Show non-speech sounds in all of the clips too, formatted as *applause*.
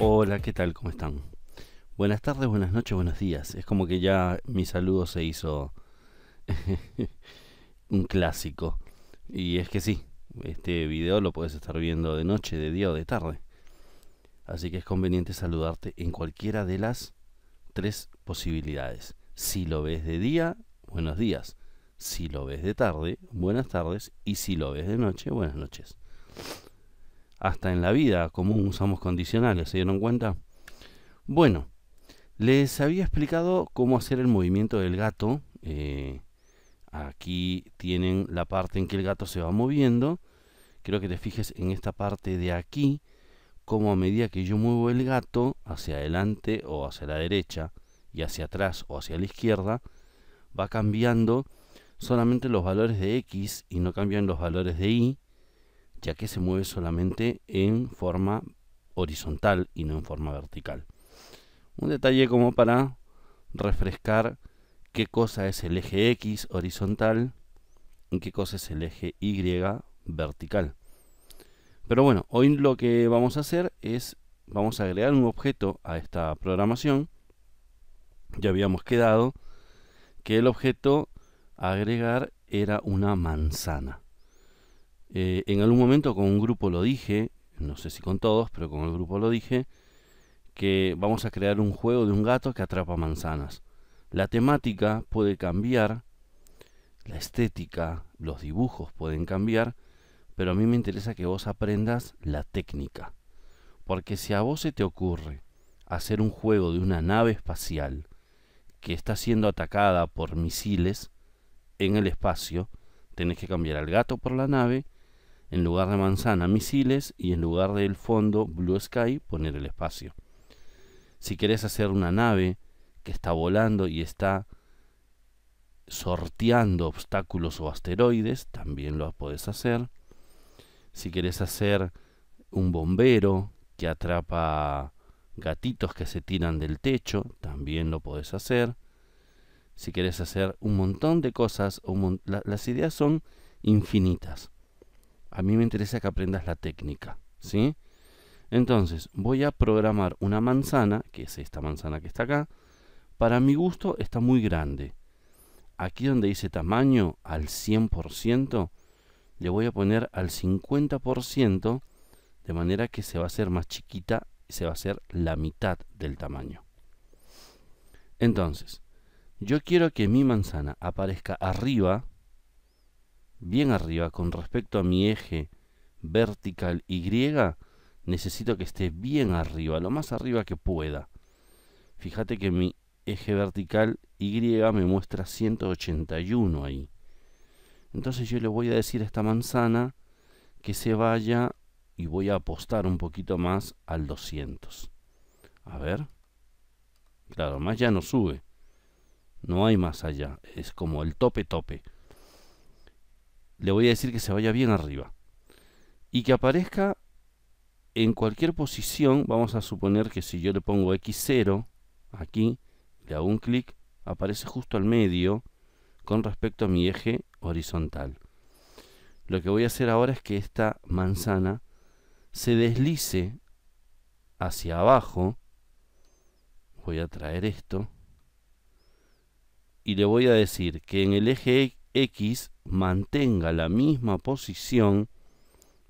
Hola, ¿qué tal? ¿Cómo están? Buenas tardes, buenas noches, buenos días. Es como que ya mi saludo se hizo *laughs* un clásico. Y es que sí, este video lo puedes estar viendo de noche, de día o de tarde. Así que es conveniente saludarte en cualquiera de las tres posibilidades. Si lo ves de día, buenos días. Si lo ves de tarde, buenas tardes. Y si lo ves de noche, buenas noches hasta en la vida común usamos condicionales, ¿se dieron cuenta? Bueno, les había explicado cómo hacer el movimiento del gato. Eh, aquí tienen la parte en que el gato se va moviendo. Creo que te fijes en esta parte de aquí, como a medida que yo muevo el gato hacia adelante o hacia la derecha y hacia atrás o hacia la izquierda, va cambiando solamente los valores de X y no cambian los valores de Y ya que se mueve solamente en forma horizontal y no en forma vertical. Un detalle como para refrescar qué cosa es el eje X horizontal y qué cosa es el eje Y vertical. Pero bueno, hoy lo que vamos a hacer es, vamos a agregar un objeto a esta programación. Ya habíamos quedado que el objeto a agregar era una manzana. Eh, en algún momento con un grupo lo dije, no sé si con todos, pero con el grupo lo dije, que vamos a crear un juego de un gato que atrapa manzanas. La temática puede cambiar, la estética, los dibujos pueden cambiar, pero a mí me interesa que vos aprendas la técnica. Porque si a vos se te ocurre hacer un juego de una nave espacial que está siendo atacada por misiles en el espacio, tenés que cambiar al gato por la nave en lugar de manzana misiles y en lugar del fondo Blue Sky poner el espacio. Si quieres hacer una nave que está volando y está sorteando obstáculos o asteroides, también lo podés hacer. Si quieres hacer un bombero que atrapa gatitos que se tiran del techo, también lo podés hacer. Si quieres hacer un montón de cosas, las ideas son infinitas. A mí me interesa que aprendas la técnica, ¿sí? Entonces, voy a programar una manzana, que es esta manzana que está acá. Para mi gusto está muy grande. Aquí donde dice tamaño al 100%, le voy a poner al 50%, de manera que se va a hacer más chiquita y se va a hacer la mitad del tamaño. Entonces, yo quiero que mi manzana aparezca arriba, bien arriba con respecto a mi eje vertical Y, necesito que esté bien arriba, lo más arriba que pueda. Fíjate que mi eje vertical Y me muestra 181 ahí. Entonces yo le voy a decir a esta manzana que se vaya y voy a apostar un poquito más al 200. A ver. Claro, más ya no sube. No hay más allá. Es como el tope tope le voy a decir que se vaya bien arriba. Y que aparezca en cualquier posición, vamos a suponer que si yo le pongo X0 aquí, le hago un clic, aparece justo al medio con respecto a mi eje horizontal. Lo que voy a hacer ahora es que esta manzana se deslice hacia abajo. Voy a traer esto. Y le voy a decir que en el eje X mantenga la misma posición,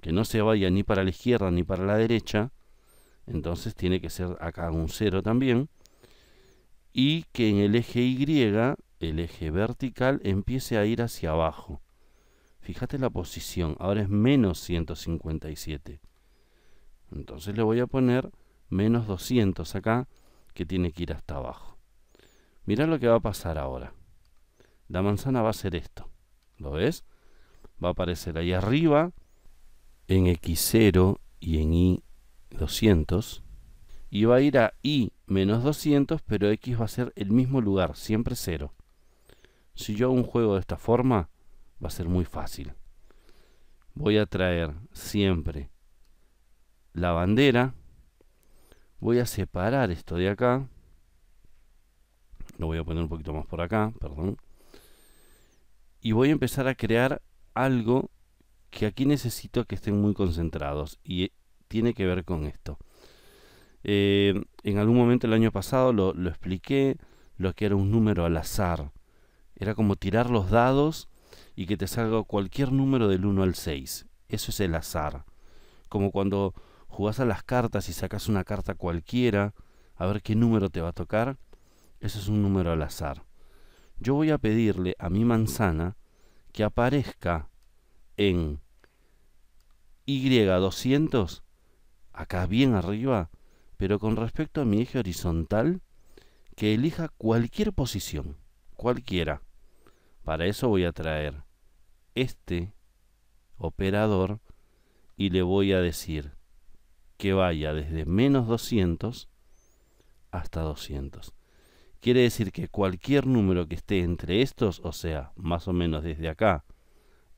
que no se vaya ni para la izquierda ni para la derecha, entonces tiene que ser acá un 0 también, y que en el eje Y, el eje vertical, empiece a ir hacia abajo. Fíjate la posición, ahora es menos 157. Entonces le voy a poner menos 200 acá, que tiene que ir hasta abajo. Mira lo que va a pasar ahora. La manzana va a ser esto. ¿Lo ves? Va a aparecer ahí arriba en X0 y en Y200 y va a ir a y menos 200, pero x va a ser el mismo lugar, siempre 0. Si yo hago un juego de esta forma, va a ser muy fácil. Voy a traer siempre la bandera. Voy a separar esto de acá. Lo voy a poner un poquito más por acá, perdón y voy a empezar a crear algo que aquí necesito que estén muy concentrados y eh, tiene que ver con esto. Eh, en algún momento el año pasado lo, lo expliqué, lo que era un número al azar. Era como tirar los dados y que te salga cualquier número del 1 al 6. Eso es el azar. Como cuando jugás a las cartas y sacas una carta cualquiera, a ver qué número te va a tocar. Eso es un número al azar yo voy a pedirle a mi manzana que aparezca en Y200, acá bien arriba, pero con respecto a mi eje horizontal, que elija cualquier posición, cualquiera. Para eso voy a traer este operador y le voy a decir que vaya desde menos 200 hasta 200. Quiere decir que cualquier número que esté entre estos, o sea, más o menos desde acá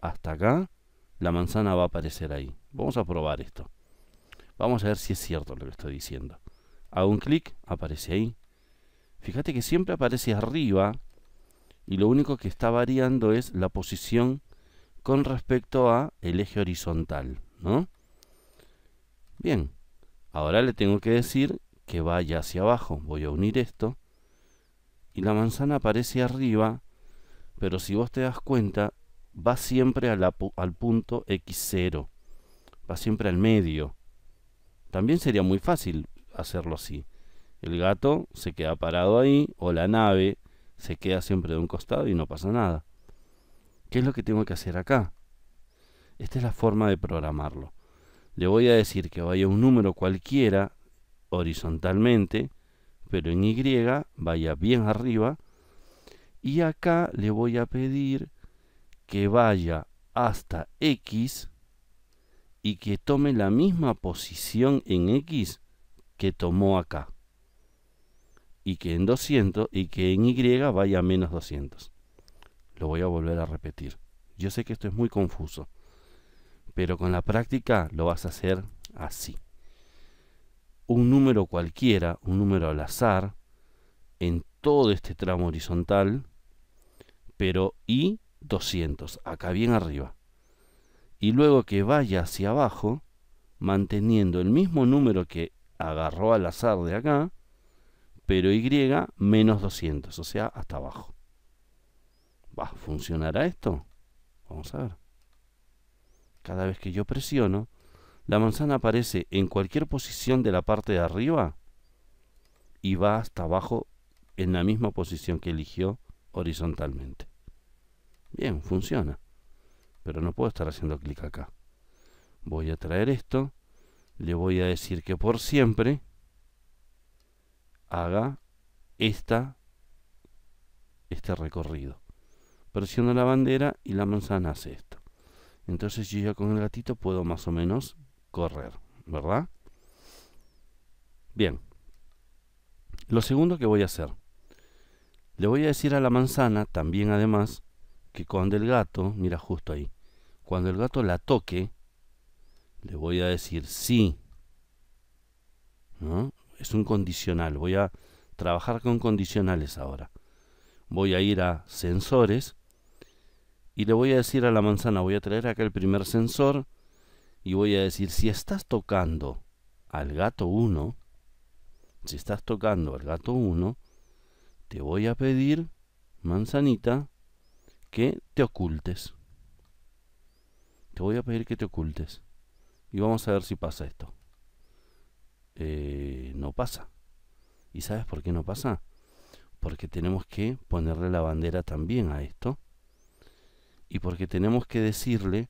hasta acá, la manzana va a aparecer ahí. Vamos a probar esto. Vamos a ver si es cierto lo que estoy diciendo. Hago un clic, aparece ahí. Fíjate que siempre aparece arriba y lo único que está variando es la posición con respecto a el eje horizontal, ¿no? Bien, ahora le tengo que decir que vaya hacia abajo. Voy a unir esto y la manzana aparece arriba, pero si vos te das cuenta, va siempre al punto X0, va siempre al medio. También sería muy fácil hacerlo así. El gato se queda parado ahí, o la nave se queda siempre de un costado y no pasa nada. ¿Qué es lo que tengo que hacer acá? Esta es la forma de programarlo. Le voy a decir que vaya un número cualquiera horizontalmente pero en Y vaya bien arriba. Y acá le voy a pedir que vaya hasta X y que tome la misma posición en X que tomó acá. Y que en 200 y que en Y vaya a menos 200. Lo voy a volver a repetir. Yo sé que esto es muy confuso, pero con la práctica lo vas a hacer así un número cualquiera, un número al azar, en todo este tramo horizontal, pero y 200, acá bien arriba. Y luego que vaya hacia abajo, manteniendo el mismo número que agarró al azar de acá, pero y menos 200, o sea, hasta abajo. ¿Va, ¿Funcionará esto? Vamos a ver. Cada vez que yo presiono, la manzana aparece en cualquier posición de la parte de arriba y va hasta abajo en la misma posición que eligió horizontalmente. Bien, funciona. Pero no puedo estar haciendo clic acá. Voy a traer esto. Le voy a decir que por siempre haga esta, este recorrido. Presiono la bandera y la manzana hace esto. Entonces yo ya con el gatito puedo más o menos correr, ¿verdad? Bien. Lo segundo que voy a hacer. Le voy a decir a la manzana, también además, que cuando el gato, mira justo ahí, cuando el gato la toque, le voy a decir sí. ¿No? Es un condicional. Voy a trabajar con condicionales ahora. Voy a ir a sensores y le voy a decir a la manzana, voy a traer acá el primer sensor y voy a decir, si estás tocando al gato 1, si estás tocando al gato 1, te voy a pedir, manzanita, que te ocultes. Te voy a pedir que te ocultes. Y vamos a ver si pasa esto. Eh, no pasa. ¿Y sabes por qué no pasa? Porque tenemos que ponerle la bandera también a esto. Y porque tenemos que decirle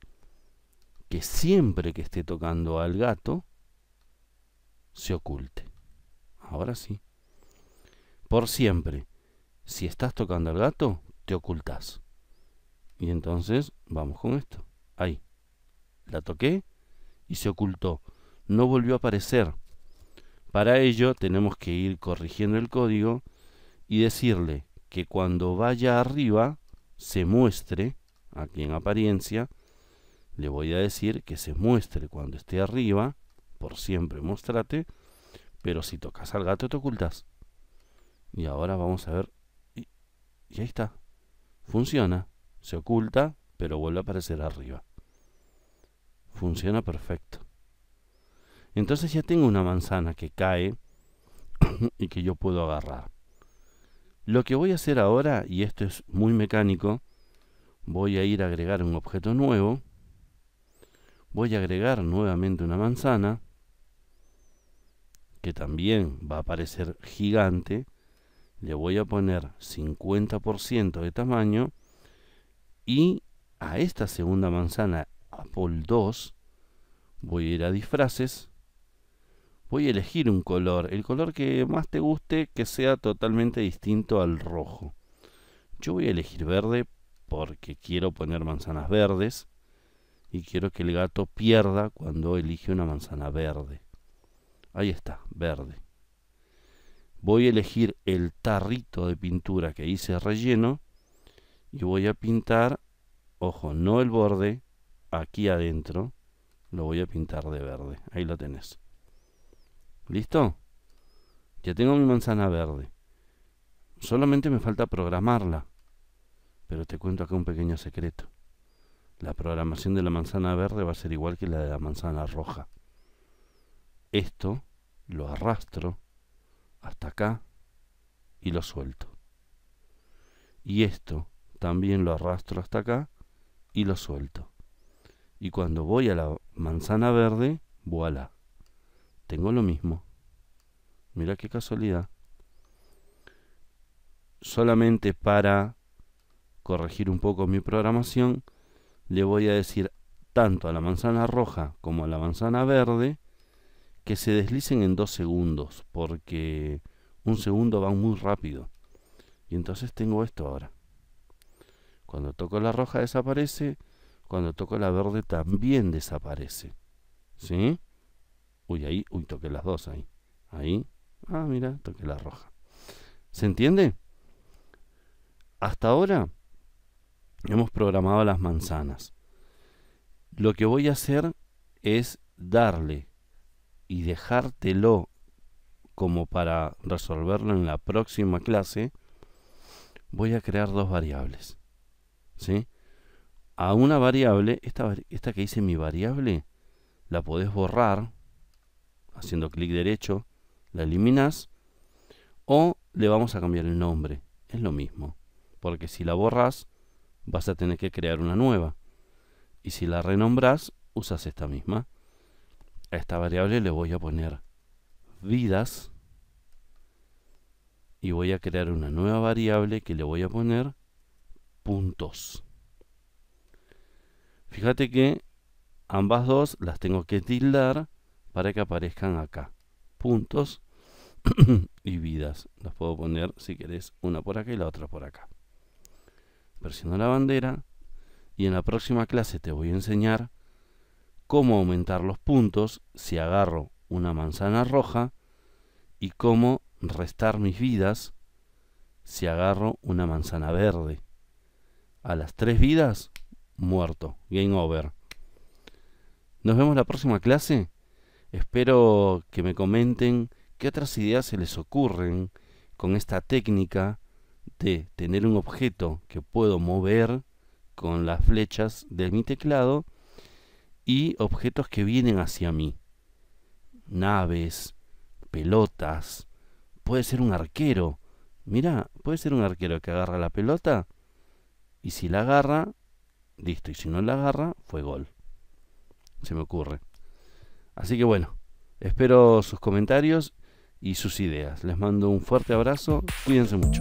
que siempre que esté tocando al gato, se oculte. Ahora sí. Por siempre, si estás tocando al gato, te ocultas. Y entonces vamos con esto. Ahí. La toqué y se ocultó. No volvió a aparecer. Para ello tenemos que ir corrigiendo el código y decirle que cuando vaya arriba se muestre, aquí en apariencia, le voy a decir que se muestre cuando esté arriba, por siempre mostrate, pero si tocas al gato te ocultas. Y ahora vamos a ver, y, y ahí está, funciona, se oculta, pero vuelve a aparecer arriba. Funciona perfecto. Entonces ya tengo una manzana que cae *coughs* y que yo puedo agarrar. Lo que voy a hacer ahora, y esto es muy mecánico, voy a ir a agregar un objeto nuevo voy a agregar nuevamente una manzana que también va a parecer gigante le voy a poner 50% de tamaño y a esta segunda manzana Apple 2 voy a ir a disfraces voy a elegir un color el color que más te guste que sea totalmente distinto al rojo yo voy a elegir verde porque quiero poner manzanas verdes y quiero que el gato pierda cuando elige una manzana verde. Ahí está, verde. Voy a elegir el tarrito de pintura que hice relleno y voy a pintar, ojo, no el borde, aquí adentro, lo voy a pintar de verde. Ahí lo tenés. ¿Listo? Ya tengo mi manzana verde. Solamente me falta programarla. Pero te cuento acá un pequeño secreto la programación de la manzana verde va a ser igual que la de la manzana roja. Esto lo arrastro hasta acá y lo suelto. Y esto también lo arrastro hasta acá y lo suelto. Y cuando voy a la manzana verde, voilà, tengo lo mismo. Mira qué casualidad. Solamente para corregir un poco mi programación, le voy a decir tanto a la manzana roja como a la manzana verde que se deslicen en dos segundos, porque un segundo va muy rápido. Y entonces tengo esto ahora. Cuando toco la roja desaparece, cuando toco la verde también desaparece. ¿Sí? Uy, ahí, uy, toqué las dos ahí. Ahí, ah, mira, toqué la roja. ¿Se entiende? Hasta ahora hemos programado las manzanas. Lo que voy a hacer es darle y dejártelo como para resolverlo en la próxima clase, voy a crear dos variables. ¿Sí? A una variable, esta, esta que dice mi variable, la podés borrar haciendo clic derecho, la eliminas o le vamos a cambiar el nombre. Es lo mismo, porque si la borras, vas a tener que crear una nueva. Y si la renombras, usas esta misma. A esta variable le voy a poner vidas y voy a crear una nueva variable que le voy a poner puntos. Fíjate que ambas dos las tengo que tildar para que aparezcan acá. Puntos *clears throat* y vidas. Las puedo poner, si querés, una por acá y la otra por acá presiona la bandera y en la próxima clase te voy a enseñar cómo aumentar los puntos si agarro una manzana roja y cómo restar mis vidas si agarro una manzana verde. A las tres vidas, muerto, game over. Nos vemos la próxima clase. Espero que me comenten qué otras ideas se les ocurren con esta técnica tener un objeto que puedo mover con las flechas de mi teclado y objetos que vienen hacia mí. Naves, pelotas, puede ser un arquero. Mira, puede ser un arquero que agarra la pelota y si la agarra, listo, y si no la agarra, fue gol. Se me ocurre. Así que bueno, espero sus comentarios y sus ideas. Les mando un fuerte abrazo, cuídense mucho.